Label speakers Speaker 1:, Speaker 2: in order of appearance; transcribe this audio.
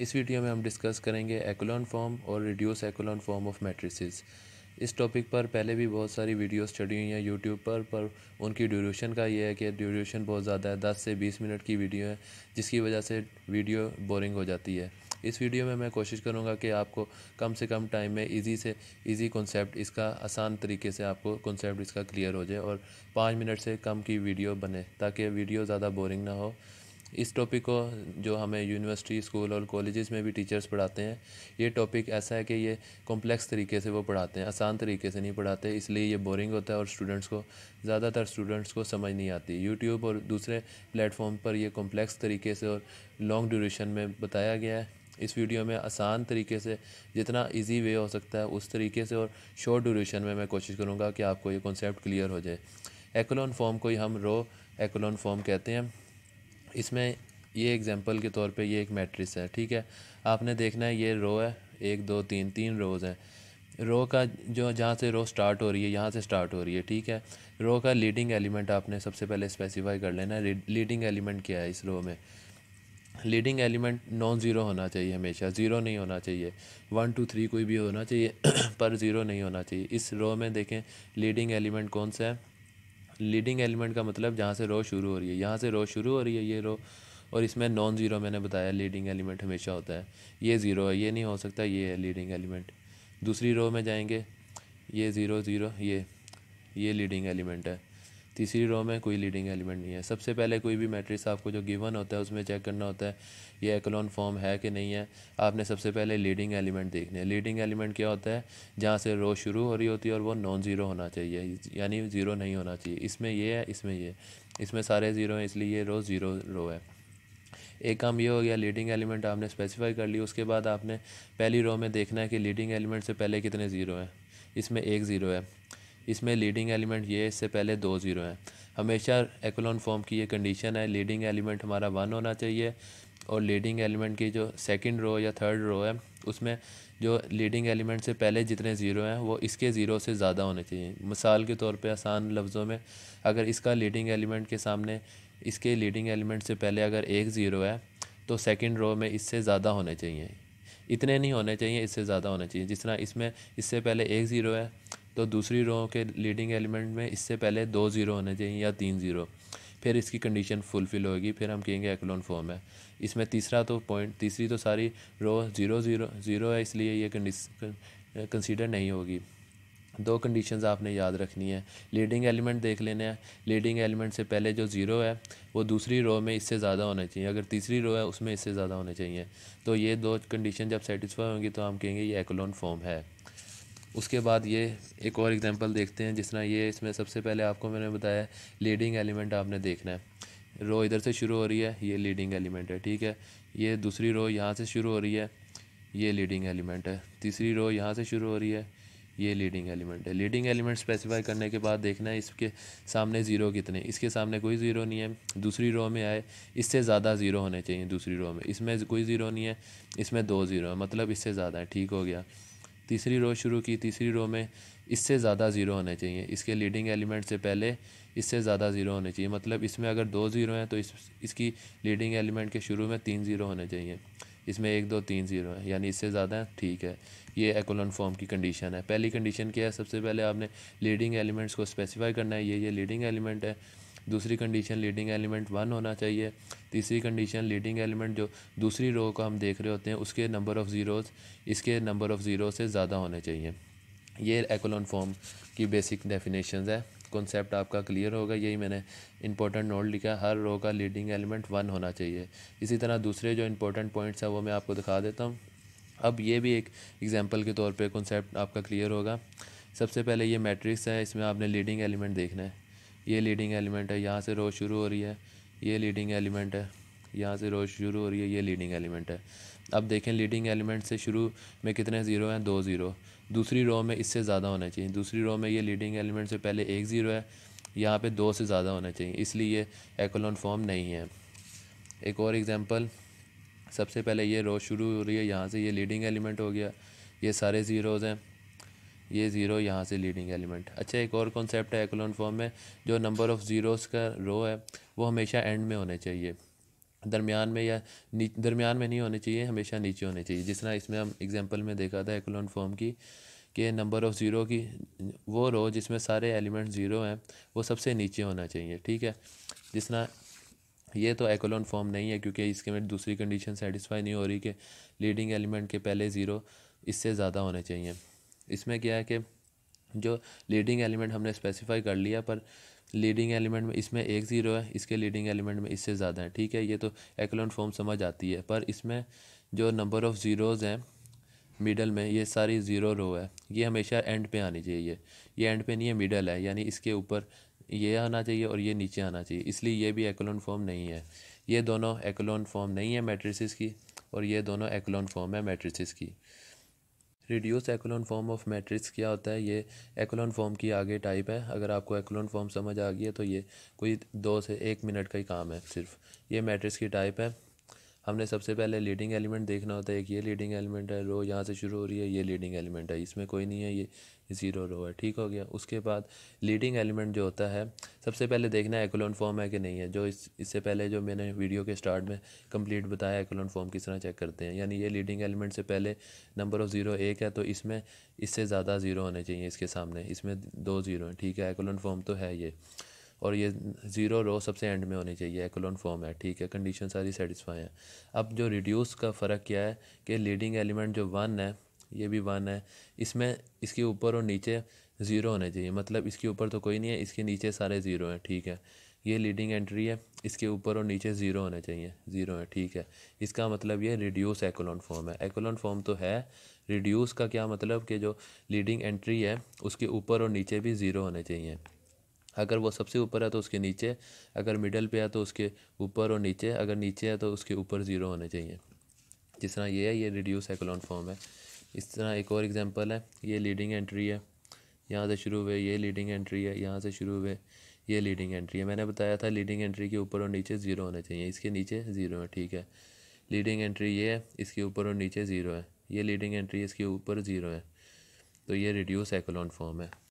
Speaker 1: इस वीडियो में हम डिस्कस करेंगे एक्लॉन फॉर्म और reduce echelon form of matrices इस टॉपिक पर पहले भी बहुत सारी वीडियोस चढ़ी हुई हैं यूट्यूब पर पर उनकी ड्यूरेशन का ये है कि ड्यूरेशन बहुत ज़्यादा है दस से बीस मिनट की वीडियो है जिसकी वजह से वीडियो बोरिंग हो जाती है इस वीडियो में मैं कोशिश करूँगा कि आपको कम से कम टाइम में इजी से इजी कॉन्सेप्ट इसका आसान तरीके से आपको कॉन्सेप्ट इसका क्लियर हो जाए और पाँच मिनट से कम की वीडियो बने ताकि वीडियो ज़्यादा बोरिंग ना हो इस टॉपिक को जो हमें यूनिवर्सिटी स्कूल और कॉलेजेस में भी टीचर्स पढ़ाते हैं ये टॉपिक ऐसा है कि ये कॉम्प्लेक्स तरीके से वो पढ़ाते हैं आसान तरीके से नहीं पढ़ाते इसलिए ये बोरिंग होता है और स्टूडेंट्स को ज़्यादातर स्टूडेंट्स को समझ नहीं आती यूट्यूब और दूसरे प्लेटफॉर्म पर यह कॉम्प्लेक्स तरीके से और लॉन्ग ड्यूरेशन में बताया गया है इस वीडियो में आसान तरीके से जितना इजी वे हो सकता है उस तरीके से और शॉर्ट ड्यूरेशन में मैं कोशिश करूँगा कि आपको ये कॉन्सेप्ट क्लियर हो जाए एकोलोन फॉर्म को ही हम रो एक्लॉन फॉर्म कहते हैं इसमें ये एग्ज़ाम्पल के तौर पे ये एक मैट्रिक्स है ठीक है आपने देखना है ये रो है एक दो तीन तीन रोज़ हैं रो का जो जहाँ से रो स्टार्ट हो रही है यहाँ से स्टार्ट हो रही है ठीक है रो का लीडिंग एलिमेंट आपने सबसे पहले स्पेसिफाई कर लेना लीडिंग एलिमेंट क्या है इस रो में लीडिंग एलिमेंट नॉन ज़ीरो होना चाहिए हमेशा ज़ीरो नहीं होना चाहिए वन टू थ्री कोई भी होना चाहिए पर ज़ीरो नहीं होना चाहिए इस रो में देखें लीडिंग एलिमेंट कौन सा है लीडिंग एलिमेंट का मतलब जहाँ से रो शुरू हो रही है यहाँ से रो शुरू हो रही है ये रो और इसमें नॉन ज़ीरो मैंने बताया लीडिंग एलिमेंट हमेशा होता है ये ज़ीरो है ये नहीं हो सकता ये है लीडिंग एलिमेंट दूसरी रो में जाएंगे ये ज़ीरो ज़ीरो ये ये लीडिंग एलिमेंट है तीसरी रो में कोई लीडिंग एलिमेंट नहीं है सबसे पहले कोई भी मैट्रिक्स आपको जो गिवन होता है उसमें चेक करना होता है ये एक्लॉन फॉर्म है कि नहीं है आपने सबसे पहले लीडिंग एलिमेंट देखने हैं लीडिंग एलिमेंट क्या होता है जहाँ से रो शुरू हो रही होती है और वो नॉन ज़ीरो होना चाहिए यानी ज़ीरो नहीं होना चाहिए इसमें ये है इसमें ये इसमें सारे ज़ीरो हैं इसलिए ये रो ज़ीरो रो है एक काम ये हो गया लीडिंग एलिमेंट आपने स्पेसिफाई कर ली उसके बाद आपने पहली रो में देखना है कि लीडिंग एलिमेंट से पहले कितने ज़ीरो हैं इसमें एक ज़ीरो है इसमें लीडिंग एलिमेंट ये है इससे पहले दो ज़ीरो हैं हमेशा एक्लोन फॉर्म की ये कंडीशन है लीडिंग एलिमेंट हमारा वन होना चाहिए और लीडिंग एलिमेंट की जो सेकंड रो या थर्ड रो है उसमें जो लीडिंग एलिमेंट से पहले जितने ज़ीरो हैं वो इसके ज़ीरो से ज़्यादा होने चाहिए मिसाल के तौर पे आसान लफ्ज़ों में अगर इसका लीडिंग एलिमेंट के सामने इसके लीडिंग एलिमेंट से पहले अगर एक ज़ीरो है तो सेकेंड रो में इससे ज़्यादा होने चाहिए इतने नहीं होने चाहिए इससे ज़्यादा होने चाहिए जिस तरह इसमें इससे पहले एक ज़ीरो है तो दूसरी रो के लीडिंग एलिमेंट में इससे पहले दो ज़ीरो होने चाहिए या तीन ज़ीरो फिर इसकी कंडीशन फुलफ़िल होगी फिर हम कहेंगे एक्लोन फॉर्म है इसमें तीसरा तो पॉइंट तीसरी तो सारी रो ज़ीरो ज़ीरो ज़ीरो है इसलिए ये कंसीडर नहीं होगी दो कंडीशंस आपने याद रखनी है लीडिंग एलिमेंट देख लेना है लीडिंग एलिमेंट से पहले जो ज़ीरो है वो दूसरी रो में इससे ज़्यादा होना चाहिए अगर तीसरी रो है उसमें इससे ज़्यादा होना चाहिए तो ये दो कंडीशन जब सेटिसफाई होंगी तो हम कहेंगे ये एक्लोन फॉर्म है उसके बाद ये एक और एग्जांपल देखते हैं जिस तरह ये इसमें सबसे पहले आपको मैंने बताया लीडिंग एलिमेंट आपने देखना है रो इधर से शुरू हो रही है ये लीडिंग एलिमेंट है ठीक है ये दूसरी रो यहाँ से शुरू हो रही है ये लीडिंग एलिमेंट है तीसरी रो यहाँ से शुरू हो रही है ये लीडिंग एलिमेंट है लीडिंग एलिमेंट स्पेसिफाई करने के बाद देखना है इसके सामने ज़ीरो कितने इसके सामने कोई ज़ीरो नहीं है दूसरी रो में आए इससे ज़्यादा ज़ीरो होने चाहिए दूसरी रो में इसमें कोई ज़ीरो नहीं है इसमें दो ज़ीरो है मतलब इससे ज़्यादा है ठीक हो गया तीसरी रो शुरू की तीसरी रो में इससे ज़्यादा ज़ीरो होने चाहिए इसके लीडिंग एलिमेंट से पहले इससे ज़्यादा ज़ीरो होने चाहिए मतलब इसमें अगर दो ज़ीरो हैं तो इस इसकी लीडिंग एलिमेंट के शुरू में तीन ज़ीरो होने चाहिए इसमें एक दो तीन ज़ीरो हैं यानी इससे ज़्यादा है ठीक है ये एकोलन फॉर्म की कंडीशन है पहली कंडीशन क्या है सबसे पहले आपने लीडिंग एलिमेंट्स को स्पेसिफाई करना है ये ये लीडिंग एलिमेंट है दूसरी कंडीशन लीडिंग एलिमेंट वन होना चाहिए तीसरी कंडीशन लीडिंग एलिमेंट जो दूसरी रो को हम देख रहे होते हैं उसके नंबर ऑफ़ ज़ीरोज़ इसके नंबर ऑफ़ ज़ीरो से ज़्यादा होने चाहिए ये एकोलन फॉर्म की बेसिक डेफिनेशन है कॉन्सेप्ट आपका क्लियर होगा यही मैंने इंपॉर्टेंट नोट लिखा हर रो का लीडिंग एलिमेंट वन होना चाहिए इसी तरह दूसरे जो इंपॉर्टेंट पॉइंट्स हैं वो मैं आपको दिखा देता हूँ अब ये भी एक एग्जांपल के तौर पर कॉन्सेप्ट आपका क्लियर होगा सबसे पहले ये मैट्रिक्स है इसमें आपने लीडिंग एलिमेंट देखना है ये लीडिंग एलिमेंट है यहाँ से रो शुरू हो रही है ये लीडिंग एलिमेंट है यहाँ से रो शुरू हो रही है ये लीडिंग एलिमेंट है अब देखें लीडिंग एलिमेंट से शुरू में कितने ज़ीरो हैं दो ज़ीरो दूसरी रो में इससे ज़्यादा होना चाहिए दूसरी रो में ये लीडिंग एलिमेंट से पहले एक ज़ीरो है यहाँ पे दो से ज़्यादा होना चाहिए इसलिए ये एक्लॉन फॉर्म नहीं है एक और एग्ज़ाम्पल सबसे पहले ये रो शुरू हो रही है यहाँ से ये लीडिंग एलिमेंट हो गया ये सारे ज़ीरोज़ हैं ये ज़ीरो यहाँ से लीडिंग एलिमेंट अच्छा एक और कॉन्सेप्ट है एक्लोन फॉर्म में जो नंबर ऑफ़ ज़ीरोस का रो है वो हमेशा एंड में होने चाहिए दरमियान में या दरमियान में नहीं होने चाहिए हमेशा नीचे होने चाहिए जिस तरह इसमें हम एग्जांपल में देखा था एक्लोन फॉर्म की कि नंबर ऑफ़ ज़ीरो की वो रो जिसमें सारे एलिमेंट ज़ीरो हैं वो सबसे नीचे होना चाहिए ठीक है जिस तरह ये तो एक्लोन फॉर्म नहीं है क्योंकि इसके में दूसरी कंडीशन सेटिसफाई नहीं हो रही कि लीडिंग एलिमेंट के पहले ज़ीरो इससे ज़्यादा होने चाहिए इसमें क्या है कि जो लीडिंग एलिमेंट हमने स्पेसिफाई कर लिया पर लीडिंग एलिमेंट में इसमें एक ज़ीरो है इसके लीडिंग एलिमेंट में इससे ज़्यादा है ठीक है ये तो एक्लोन फॉर्म समझ आती है पर इसमें जो नंबर ऑफ़ ज़ीरोज़ हैं मिडल में ये सारी ज़ीरो रो है ये हमेशा एंड पे आनी चाहिए ये एंड पे नहीं है मिडल है यानी इसके ऊपर ये आना चाहिए और ये नीचे आना चाहिए इसलिए ये भी एक्लोन फॉर्म नहीं है ये दोनों एक्लोन फॉर्म नहीं है मेट्रिस की और ये दोनों एक्लोन फॉर्म है मेट्रिस की reduce echelon form of matrix क्या होता है ये एक्लॉन फॉर्म की आगे टाइप है अगर आपको एक्लॉन फॉर्म समझ आ गई है तो ये कोई दो से एक मिनट का ही काम है सिर्फ ये मैट्रिक्स की टाइप है हमने सबसे पहले लीडिंग एलिमेंट देखना होता है कि ये लीडिंग एलिमेंट है रो यहाँ से शुरू हो रही है ये लीडिंग एलिमेंट है इसमें कोई नहीं है ये ज़ीरो रो है ठीक हो गया उसके बाद लीडिंग एलिमेंट जो होता है सबसे पहले देखना है एकोलोन फॉर्म है कि नहीं है जो इस इससे पहले जो मैंने वीडियो के स्टार्ट में कंप्लीट बताया एकोलोन फॉर्म किस तरह चेक करते हैं यानी ये लीडिंग एलिमेंट से पहले नंबर ऑफ़ ज़ीरो एक है तो इसमें इससे ज़्यादा ज़ीरो होने चाहिए इसके सामने इसमें दो ज़ीरो हैं ठीक है एकोलोन फॉर्म तो है ये और ये ज़ीरो रो सबसे एंड में होनी चाहिए एकलोन फॉर्म है ठीक है कंडीशन सारी सेटिस्फाई है अब जो रिड्यूस का फ़र्क क्या है कि लीडिंग एलिमेंट जो वन है ये भी वन है इसमें इसके ऊपर और नीचे ज़ीरो होने चाहिए मतलब इसके ऊपर तो कोई नहीं है इसके नीचे सारे ज़ीरो हैं ठीक है ये लीडिंग एंट्री है इसके ऊपर और नीचे ज़ीरो होने चाहिए ज़ीरो है ठीक है इसका मतलब ये रिड्यूस एकोलॉन फॉर्म है एकोलॉन फॉर्म तो है रिड्यूस का क्या मतलब कि जो लीडिंग एंट्री है उसके ऊपर और नीचे भी ज़ीरो होने चाहिए अगर वो सबसे ऊपर है तो उसके नीचे अगर मिडल पे है तो उसके ऊपर और नीचे अगर नीचे है तो उसके ऊपर ज़ीरो होने चाहिए जिस तरह ये है ये रिड्यूस एक्लॉन फॉर्म है इस तरह एक और एग्जांपल है ये लीडिंग एंट्री है यहाँ से शुरू हुए ये लीडिंग एंट्री है यहाँ से शुरू हुए ये लीडिंग एंट्री है मैंने बताया था लीडिंग एंट्री के ऊपर और नीचे ज़ीरो होने चाहिए इसके नीचे ज़ीरो है ठीक है लीडिंग एंट्री ये है इसके ऊपर और नीचे ज़ीरो है ये लीडिंग एंट्री इसके ऊपर ज़ीरो है तो ये रिड्यूस एक्लॉन फॉर्म है